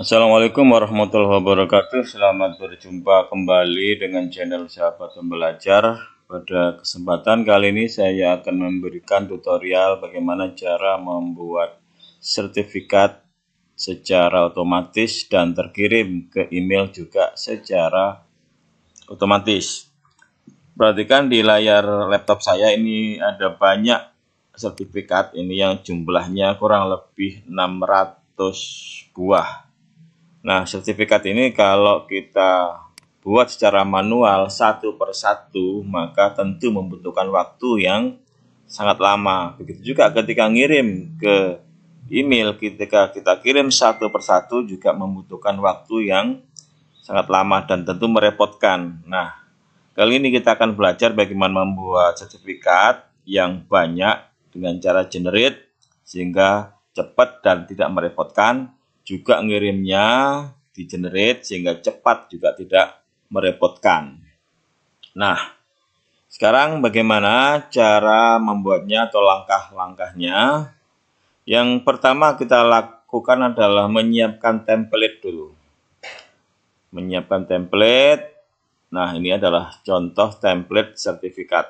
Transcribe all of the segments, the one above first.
Assalamualaikum warahmatullahi wabarakatuh. Selamat berjumpa kembali dengan channel Sahabat Pembelajar. Pada kesempatan kali ini saya akan memberikan tutorial bagaimana cara membuat sertifikat secara otomatis dan terkirim ke email juga secara otomatis. Perhatikan di layar laptop saya ini ada banyak sertifikat ini yang jumlahnya kurang lebih 600 buah Nah, sertifikat ini kalau kita buat secara manual satu persatu, maka tentu membutuhkan waktu yang sangat lama. Begitu juga ketika ngirim ke email, ketika kita kirim satu persatu juga membutuhkan waktu yang sangat lama dan tentu merepotkan. Nah, kali ini kita akan belajar bagaimana membuat sertifikat yang banyak dengan cara generate sehingga cepat dan tidak merepotkan juga ngirimnya di generate sehingga cepat juga tidak merepotkan. Nah, sekarang bagaimana cara membuatnya atau langkah-langkahnya? Yang pertama kita lakukan adalah menyiapkan template dulu. Menyiapkan template. Nah, ini adalah contoh template sertifikat.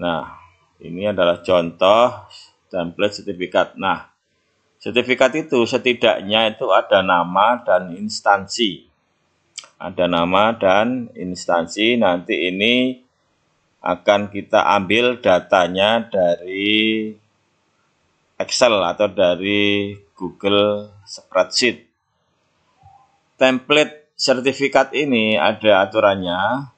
Nah, ini adalah contoh template sertifikat. Nah, sertifikat itu setidaknya itu ada nama dan instansi. Ada nama dan instansi. Nanti ini akan kita ambil datanya dari Excel atau dari Google Spreadsheet. Template sertifikat ini ada aturannya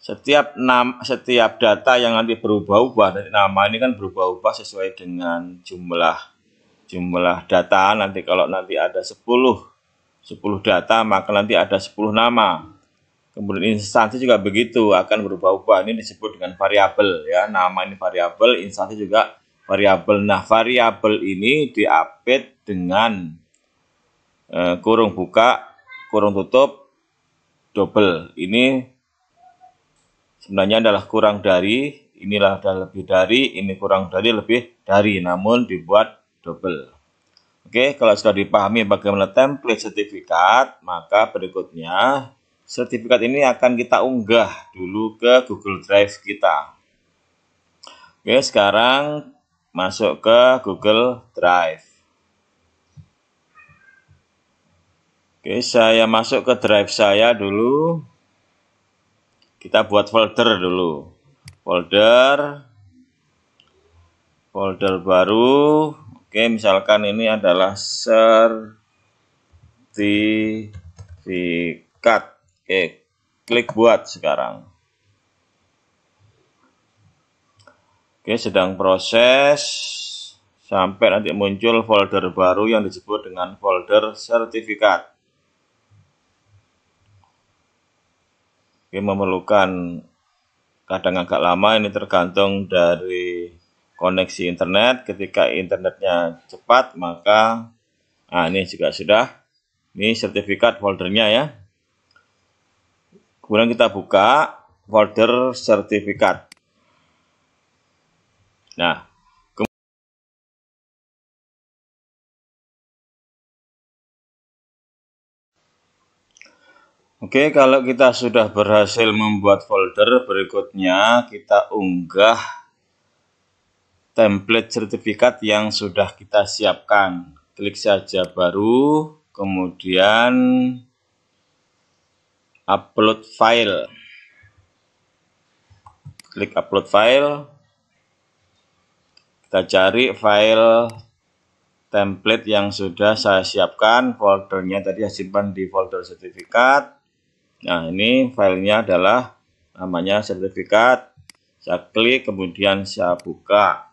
setiap nama setiap data yang nanti berubah-ubah dari nama ini kan berubah-ubah sesuai dengan jumlah jumlah data nanti kalau nanti ada 10 10 data maka nanti ada 10 nama kemudian instansi juga begitu akan berubah-ubah ini disebut dengan variabel ya nama ini variabel instansi juga variabel nah variabel ini diapit dengan eh, kurung buka kurung tutup double ini sebenarnya adalah kurang dari, inilah dan lebih dari, ini kurang dari, lebih dari, namun dibuat double. Oke, kalau sudah dipahami bagaimana template sertifikat, maka berikutnya sertifikat ini akan kita unggah dulu ke Google Drive kita. Oke, sekarang masuk ke Google Drive. Oke, saya masuk ke Drive saya dulu. Kita buat folder dulu. Folder folder baru. Oke, misalkan ini adalah sertifikat. Oke, klik buat sekarang. Oke, sedang proses sampai nanti muncul folder baru yang disebut dengan folder sertifikat. Ini memerlukan kadang agak lama ini tergantung dari koneksi internet. Ketika internetnya cepat maka nah ini juga sudah. Ini sertifikat foldernya ya. Kemudian kita buka folder sertifikat. Nah, Oke, kalau kita sudah berhasil membuat folder, berikutnya kita unggah template sertifikat yang sudah kita siapkan. Klik saja baru, kemudian upload file. Klik upload file. Kita cari file template yang sudah saya siapkan, foldernya tadi saya simpan di folder sertifikat Nah, ini filenya adalah namanya sertifikat. Saya klik, kemudian saya buka.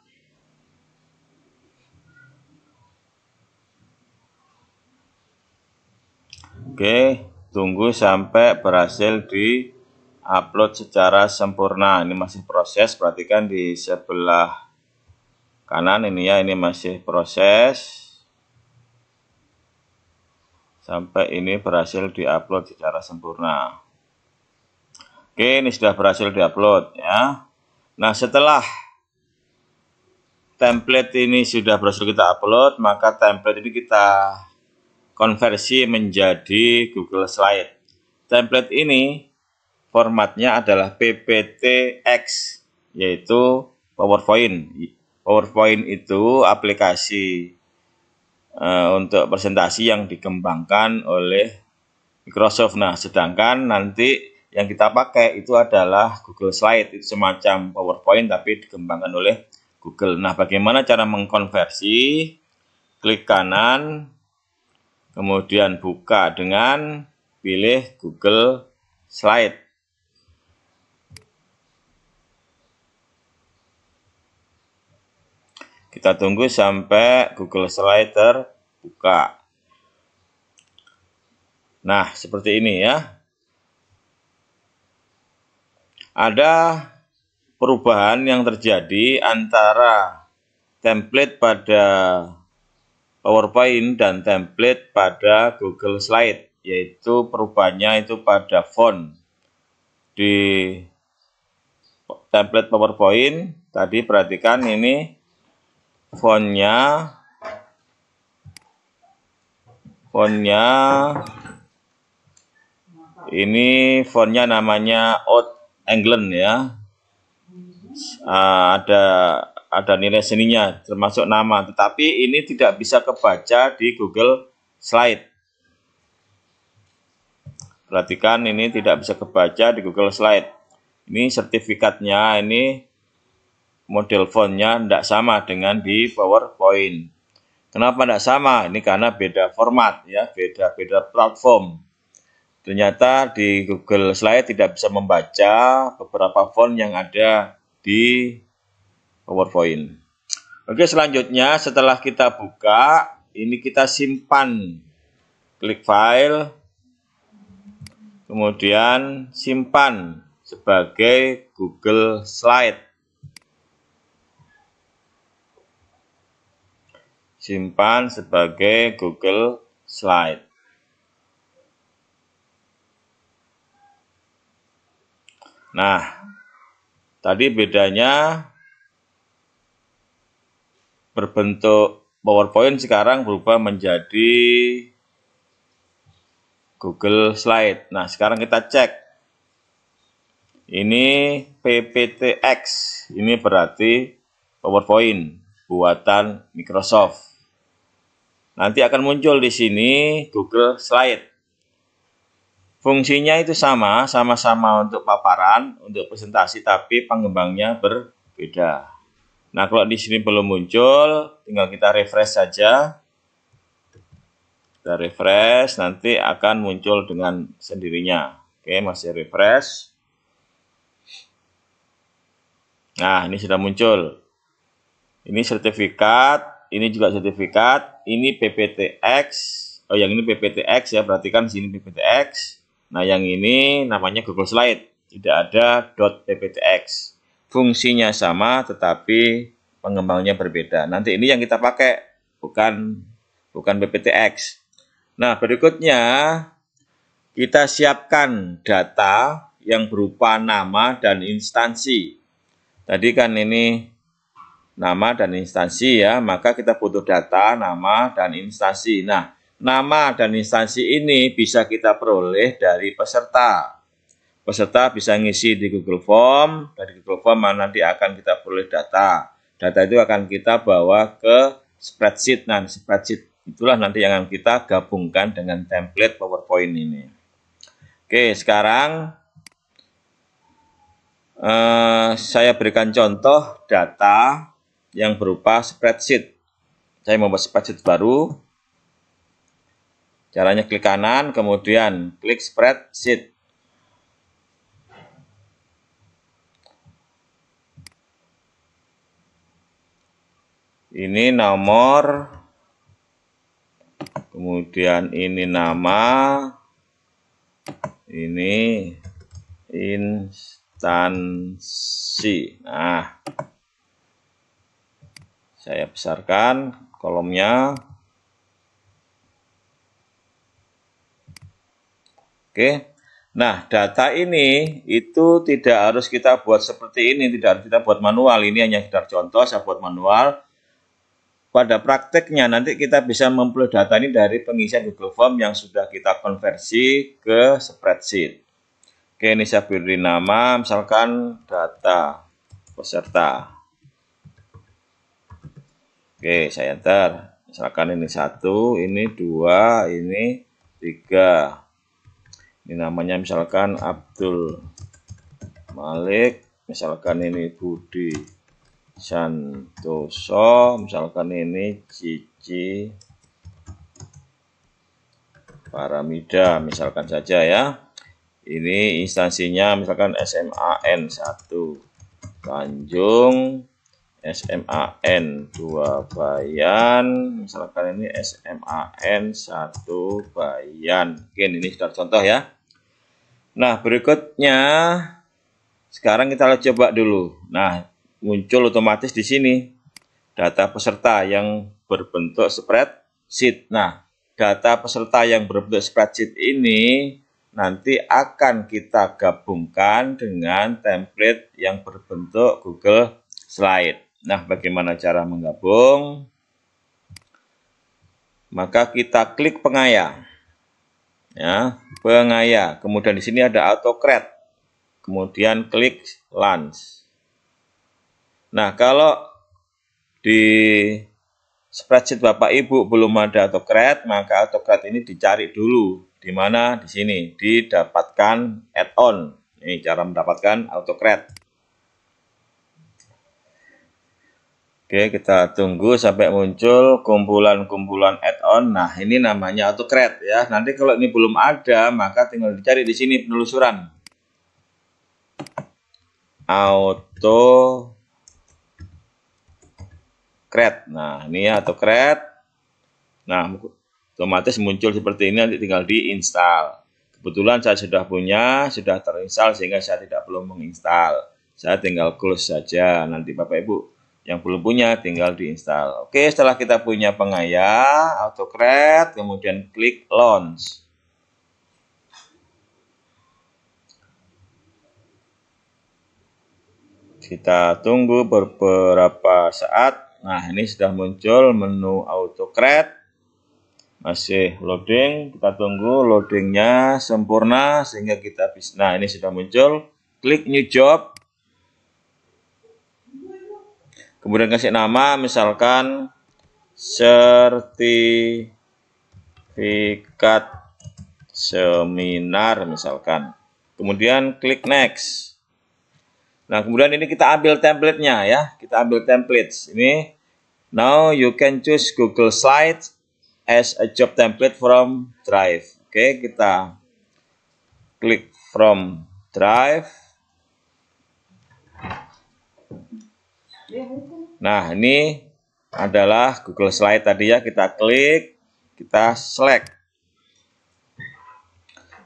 Oke, tunggu sampai berhasil di upload secara sempurna. Ini masih proses, perhatikan di sebelah kanan ini ya, ini masih proses sampai ini berhasil diupload secara sempurna. Oke, ini sudah berhasil diupload ya. Nah, setelah template ini sudah berhasil kita upload, maka template ini kita konversi menjadi Google Slide. Template ini formatnya adalah PPTX, yaitu PowerPoint. PowerPoint itu aplikasi Eh, untuk presentasi yang dikembangkan oleh Microsoft. Nah, sedangkan nanti yang kita pakai itu adalah Google Slide, itu semacam PowerPoint tapi dikembangkan oleh Google. Nah, bagaimana cara mengkonversi? Klik kanan, kemudian buka dengan pilih Google Slide. Kita tunggu sampai Google Slide terbuka. Nah, seperti ini ya. Ada perubahan yang terjadi antara template pada PowerPoint dan template pada Google Slide, yaitu perubahannya itu pada font. Di template PowerPoint, tadi perhatikan ini fontnya fontnya ini fontnya namanya Old England ya uh, ada ada nilai seninya termasuk nama tetapi ini tidak bisa kebaca di Google Slide perhatikan ini tidak bisa kebaca di Google Slide ini sertifikatnya ini model fontnya tidak sama dengan di PowerPoint. Kenapa tidak sama? Ini karena beda format, ya, beda-beda platform. Ternyata di Google Slide tidak bisa membaca beberapa font yang ada di PowerPoint. Oke, selanjutnya setelah kita buka, ini kita simpan. Klik file, kemudian simpan sebagai Google Slide. simpan sebagai Google Slide. Nah, tadi bedanya berbentuk PowerPoint sekarang berubah menjadi Google Slide. Nah, sekarang kita cek. Ini PPTX, ini berarti PowerPoint buatan Microsoft. Nanti akan muncul di sini Google Slide. Fungsinya itu sama, sama-sama untuk paparan, untuk presentasi, tapi pengembangnya berbeda. Nah, kalau di sini belum muncul, tinggal kita refresh saja. Kita refresh, nanti akan muncul dengan sendirinya. Oke, masih refresh. Nah, ini sudah muncul. Ini sertifikat, ini juga sertifikat ini PPTX. Oh, yang ini PPTX ya, perhatikan sini PPTX. Nah, yang ini namanya Google Slide. Tidak ada .pptx. Fungsinya sama tetapi pengembangnya berbeda. Nanti ini yang kita pakai bukan bukan PPTX. Nah, berikutnya kita siapkan data yang berupa nama dan instansi. Tadi kan ini nama dan instansi ya, maka kita butuh data, nama, dan instansi. Nah, nama dan instansi ini bisa kita peroleh dari peserta. Peserta bisa ngisi di Google Form, dari Google Form nanti akan kita peroleh data. Data itu akan kita bawa ke spreadsheet, nah spreadsheet itulah nanti yang akan kita gabungkan dengan template PowerPoint ini. Oke, sekarang eh, saya berikan contoh data yang berupa spreadsheet. Saya membuat spreadsheet baru. Caranya klik kanan, kemudian klik spreadsheet. Ini nomor, kemudian ini nama, ini instansi. Nah, saya besarkan kolomnya. Oke. Nah, data ini itu tidak harus kita buat seperti ini, tidak harus kita buat manual. Ini hanya sekedar contoh, saya buat manual. Pada prakteknya nanti kita bisa memperoleh data ini dari pengisian Google Form yang sudah kita konversi ke spreadsheet. Oke, ini saya beri nama, misalkan data peserta. Oke, saya enter. Misalkan ini satu, ini dua, ini tiga. Ini namanya misalkan Abdul Malik, misalkan ini Budi Santoso, misalkan ini Cici Paramida, misalkan saja ya. Ini instansinya misalkan SMAN 1 Tanjung SMAN 2 bayan misalkan ini SMAN 1 bayan mungkin ini sudah contoh ya nah berikutnya sekarang kita coba dulu nah muncul otomatis di sini data peserta yang berbentuk spreadsheet nah data peserta yang berbentuk spreadsheet ini nanti akan kita gabungkan dengan template yang berbentuk Google Slide. Nah, bagaimana cara menggabung? Maka kita klik pengaya. Ya, pengaya. Kemudian di sini ada Autocad. Kemudian klik launch. Nah, kalau di spreadsheet Bapak Ibu belum ada Autocad, maka Autocad ini dicari dulu. Di mana? Di sini. Didapatkan add-on. Ini cara mendapatkan Autocad. Oke, kita tunggu sampai muncul kumpulan-kumpulan add-on. Nah, ini namanya AutoCAD ya. Nanti kalau ini belum ada, maka tinggal dicari di sini penelusuran. AutoCAD. Nah, ini ya AutoCAD. Nah, otomatis muncul seperti ini nanti tinggal diinstal. Kebetulan saya sudah punya, sudah terinstall sehingga saya tidak perlu menginstal. Saya tinggal close saja nanti Bapak Ibu yang belum punya tinggal diinstal. Oke, setelah kita punya pengaya, AutoCAD, kemudian klik launch. Kita tunggu beberapa saat. Nah, ini sudah muncul menu AutoCAD. Masih loading, kita tunggu loadingnya sempurna sehingga kita bisa. Nah, ini sudah muncul. Klik new job, kemudian kasih nama misalkan sertifikat seminar misalkan kemudian klik next nah kemudian ini kita ambil template-nya ya kita ambil template ini now you can choose Google Slides as a job template from Drive oke okay, kita klik from Drive Yeah. Nah, ini adalah Google Slide tadi ya, kita klik, kita select.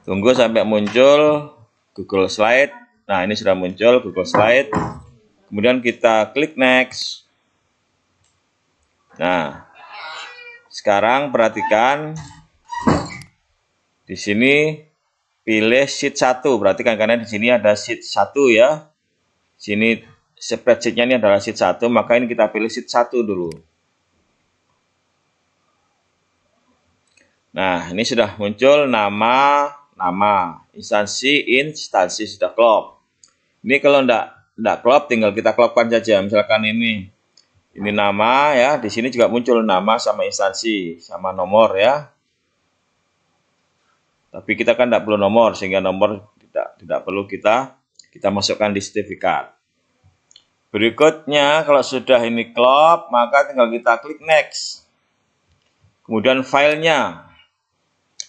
Tunggu sampai muncul Google Slide. Nah, ini sudah muncul Google Slide. Kemudian kita klik next. Nah, sekarang perhatikan di sini pilih sheet 1. Perhatikan karena di sini ada sheet 1 ya. Sini spreadsheetnya ini adalah sheet 1, maka ini kita pilih sheet 1 dulu. Nah, ini sudah muncul nama, nama, instansi, instansi sudah klop. Ini kalau tidak tidak klop, tinggal kita klopkan saja. Misalkan ini, ini nama ya, di sini juga muncul nama sama instansi, sama nomor ya. Tapi kita kan tidak perlu nomor, sehingga nomor tidak tidak perlu kita kita masukkan di sertifikat. Berikutnya, kalau sudah ini klop, maka tinggal kita klik next. Kemudian filenya,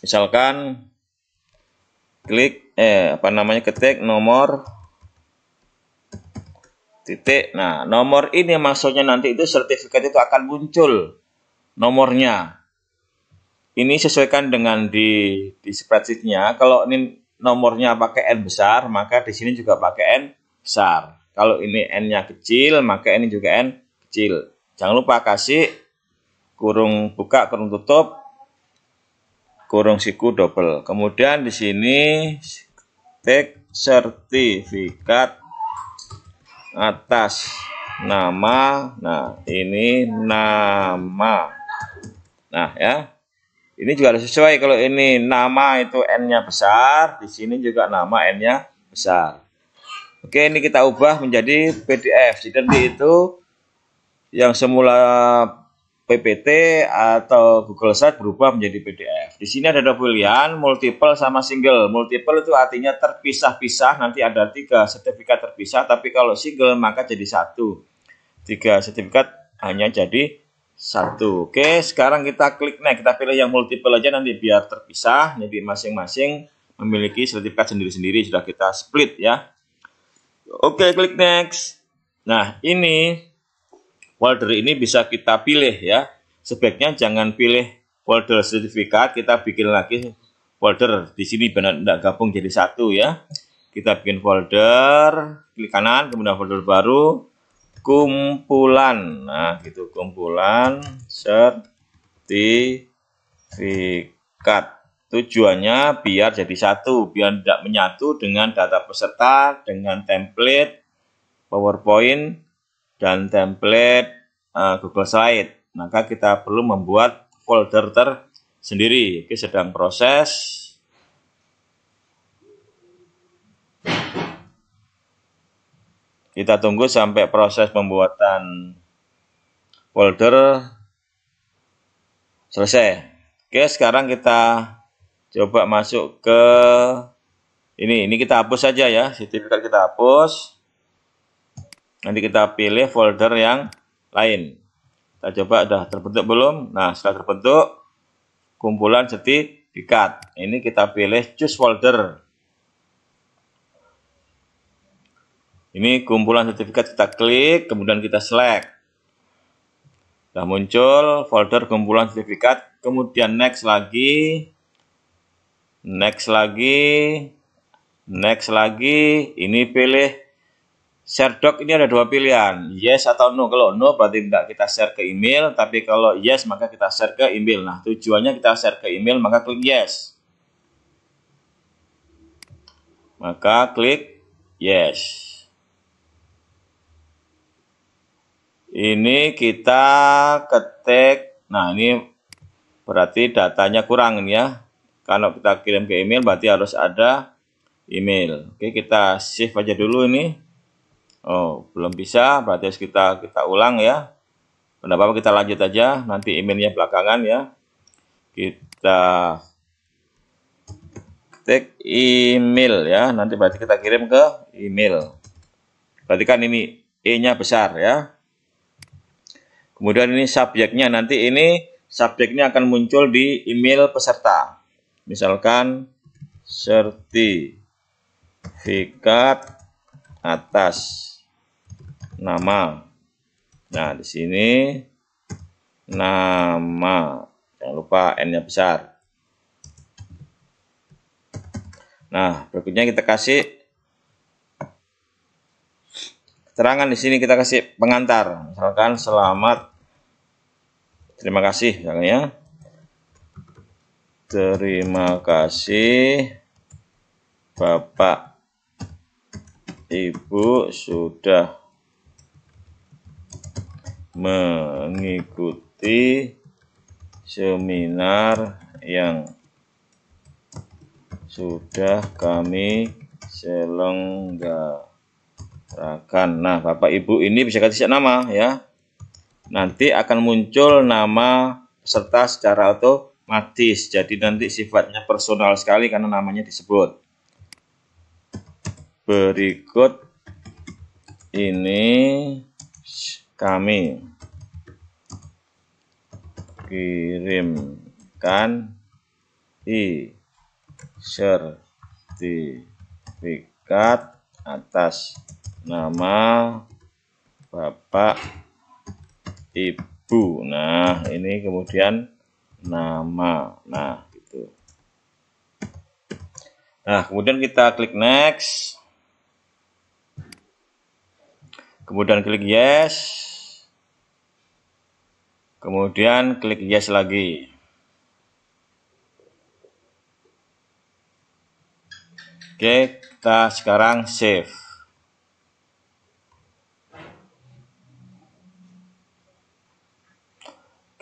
misalkan klik eh apa namanya ketik nomor titik. Nah, nomor ini maksudnya nanti itu sertifikat itu akan muncul nomornya. Ini sesuaikan dengan di di spreadsheetnya. Kalau ini nomornya pakai n besar, maka di sini juga pakai n besar. Kalau ini n-nya kecil, maka ini juga n kecil. Jangan lupa kasih kurung buka, kurung tutup, kurung siku double. Kemudian di sini take sertifikat atas nama. Nah, ini nama. Nah, ya. Ini juga harus sesuai kalau ini nama itu N-nya besar, di sini juga nama N-nya besar. Oke, ini kita ubah menjadi PDF. Jadi nanti itu yang semula PPT atau Google Slide berubah menjadi PDF. Di sini ada dua pilihan multiple sama single. Multiple itu artinya terpisah-pisah, nanti ada tiga sertifikat terpisah, tapi kalau single maka jadi satu. Tiga sertifikat hanya jadi satu. Oke, sekarang kita klik next. Kita pilih yang multiple aja nanti biar terpisah. Jadi masing-masing memiliki sertifikat sendiri-sendiri sudah kita split ya. Oke, klik next. Nah, ini folder ini bisa kita pilih ya. Sebaiknya jangan pilih folder sertifikat, kita bikin lagi folder. Di sini benar tidak gabung jadi satu ya. Kita bikin folder, klik kanan, kemudian folder baru, kumpulan. Nah, gitu kumpulan sertifikat. Tujuannya biar jadi satu, biar tidak menyatu dengan data peserta, dengan template PowerPoint dan template uh, Google Slide. Maka kita perlu membuat folder tersendiri. Oke, sedang proses. Kita tunggu sampai proses pembuatan folder selesai. Oke, sekarang kita Coba masuk ke ini, ini kita hapus saja ya, sertifikat kita hapus. Nanti kita pilih folder yang lain. Kita coba sudah terbentuk belum? Nah, sudah terbentuk kumpulan sertifikat. Ini kita pilih choose folder. Ini kumpulan sertifikat kita klik, kemudian kita select. Sudah muncul folder kumpulan sertifikat, kemudian next lagi, next lagi, next lagi, ini pilih share doc ini ada dua pilihan, yes atau no. Kalau no berarti tidak kita share ke email, tapi kalau yes maka kita share ke email. Nah, tujuannya kita share ke email maka klik yes. Maka klik yes. Ini kita ketik, nah ini berarti datanya kurang ini ya. Kalau kita kirim ke email berarti harus ada email. Oke, kita save aja dulu ini. Oh, belum bisa, berarti harus kita kita ulang ya. Enggak apa-apa kita lanjut aja, nanti emailnya belakangan ya. Kita tag email ya. Nanti berarti kita kirim ke email. Berarti kan ini E-nya besar ya. Kemudian ini subjeknya nanti ini subjeknya akan muncul di email peserta. Misalkan sertifikat atas nama. Nah, di sini nama. Jangan lupa N-nya besar. Nah, berikutnya kita kasih keterangan di sini kita kasih pengantar. Misalkan selamat. Terima kasih misalnya ya. Terima kasih Bapak Ibu sudah mengikuti seminar yang sudah kami selenggarakan. Nah, Bapak Ibu ini bisa kasih nama ya. Nanti akan muncul nama peserta secara otomatis matis. Jadi nanti sifatnya personal sekali karena namanya disebut. Berikut ini kami kirimkan i sertifikat atas nama Bapak Ibu. Nah, ini kemudian nama. Nah, gitu. Nah, kemudian kita klik next. Kemudian klik yes. Kemudian klik yes lagi. Oke, kita sekarang save.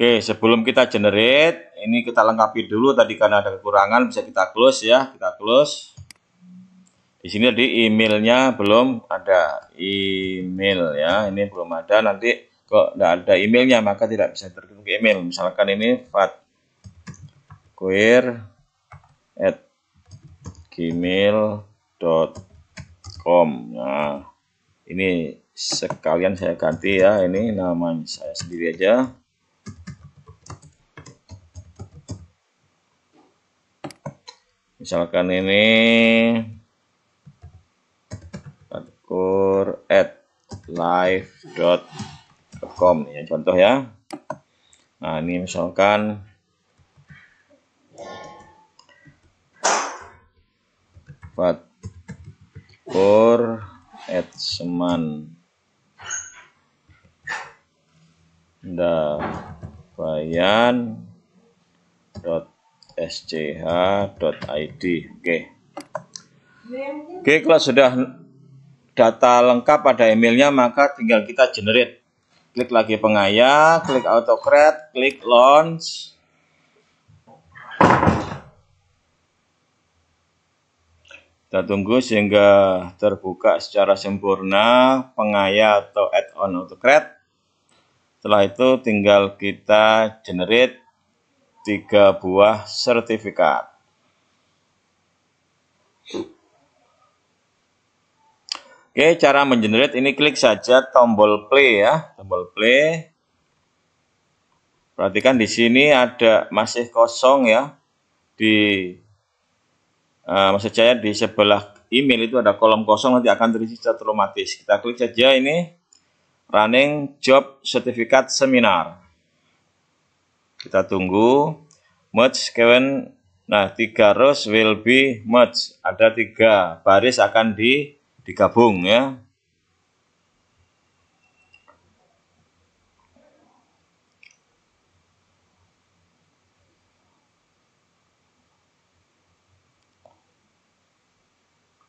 Oke, sebelum kita generate, ini kita lengkapi dulu tadi karena ada kekurangan bisa kita close ya, kita close. Di sini tadi emailnya belum ada email ya, ini belum ada. Nanti kok tidak ada emailnya maka tidak bisa terkirim ke email. Misalkan ini fat queer at gmail.com. Nah, ini sekalian saya ganti ya, ini namanya saya sendiri aja. misalkan ini tadkur at live.com ya contoh ya nah ini misalkan tadkur at seman da bayan dot sch.id. Oke. Okay. Oke, okay, kalau sudah data lengkap pada emailnya, maka tinggal kita generate. Klik lagi pengaya, klik autocrat, klik launch. Kita tunggu sehingga terbuka secara sempurna pengaya atau add-on autocrat. Setelah itu tinggal kita generate tiga buah sertifikat. Oke, cara mengenerate ini klik saja tombol play ya, tombol play. Perhatikan di sini ada masih kosong ya di uh, maksud saya di sebelah email itu ada kolom kosong nanti akan terisi secara otomatis. Kita klik saja ini running job sertifikat seminar. Kita tunggu match kawan nah tiga rows will be match. Ada tiga baris akan di digabung ya.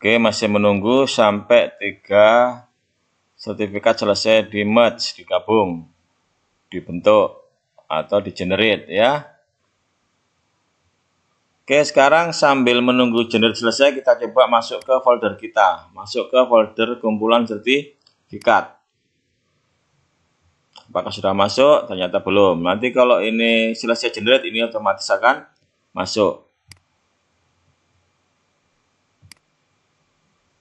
Oke, masih menunggu sampai tiga sertifikat selesai di merge, digabung, dibentuk atau di generate ya. Oke, sekarang sambil menunggu generate selesai, kita coba masuk ke folder kita. Masuk ke folder kumpulan sertifikat. Apakah sudah masuk? Ternyata belum. Nanti kalau ini selesai generate, ini otomatis akan masuk.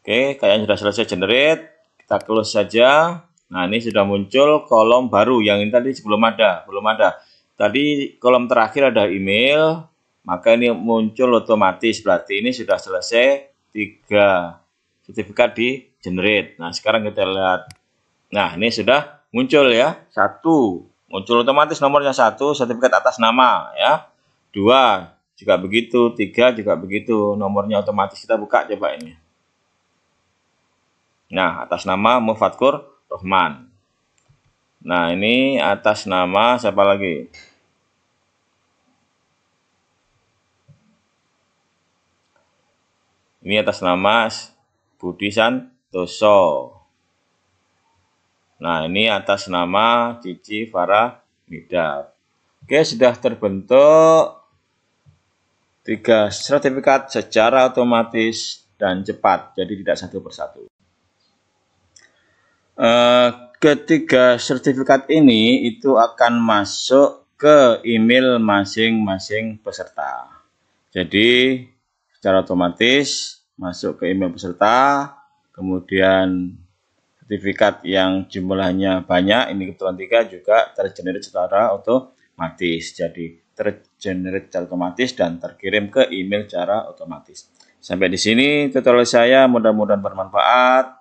Oke, kayaknya sudah selesai generate. Kita close saja. Nah, ini sudah muncul kolom baru yang ini tadi sebelum ada, belum ada. Tadi kolom terakhir ada email, maka ini muncul otomatis. Berarti ini sudah selesai tiga sertifikat di generate. Nah, sekarang kita lihat. Nah, ini sudah muncul ya. Satu, muncul otomatis nomornya satu, sertifikat atas nama ya. Dua, juga begitu. Tiga, juga begitu. Nomornya otomatis kita buka coba ini. Nah, atas nama Mufatkur Rohman. Nah, ini atas nama siapa lagi? Ini atas nama Budi Santoso. Nah, ini atas nama Cici Farah Midar. Oke, sudah terbentuk tiga sertifikat secara otomatis dan cepat, jadi tidak satu persatu. Eh, ketiga sertifikat ini itu akan masuk ke email masing-masing peserta. Jadi secara otomatis masuk ke email peserta, kemudian sertifikat yang jumlahnya banyak, ini kebetulan tiga juga tergenerate secara otomatis. Jadi tergenerate secara otomatis dan terkirim ke email secara otomatis. Sampai di sini tutorial saya mudah-mudahan bermanfaat.